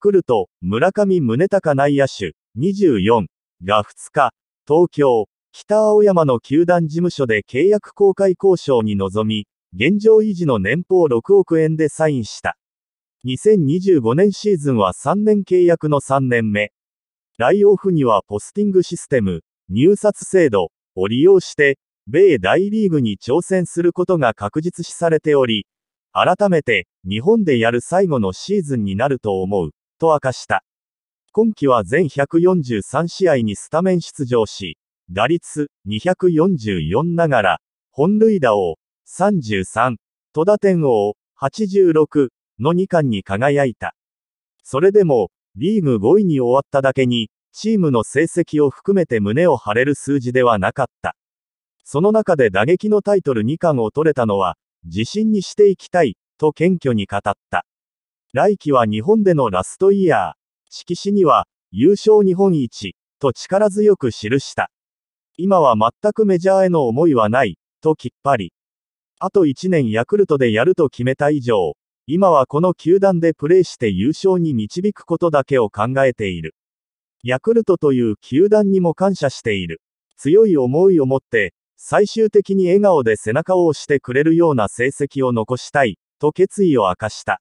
来ると、村上宗隆内野手、24が2日、東京、北青山の球団事務所で契約公開交渉に臨み、現状維持の年俸6億円でサインした。2025年シーズンは3年契約の3年目。ライオフにはポスティングシステム、入札制度を利用して、米大リーグに挑戦することが確実視されており、改めて日本でやる最後のシーズンになると思う。と明かした。今季は全143試合にスタメン出場し、打率244ながら、本塁打王、33、戸田天王、86の2冠に輝いた。それでも、リーグ5位に終わっただけに、チームの成績を含めて胸を張れる数字ではなかった。その中で打撃のタイトル2冠を取れたのは、自信にしていきたい、と謙虚に語った。来季は日本でのラストイヤー。色紙には、優勝日本一、と力強く記した。今は全くメジャーへの思いはない、ときっぱり。あと1年ヤクルトでやると決めた以上、今はこの球団でプレーして優勝に導くことだけを考えている。ヤクルトという球団にも感謝している。強い思いを持って、最終的に笑顔で背中を押してくれるような成績を残したい、と決意を明かした。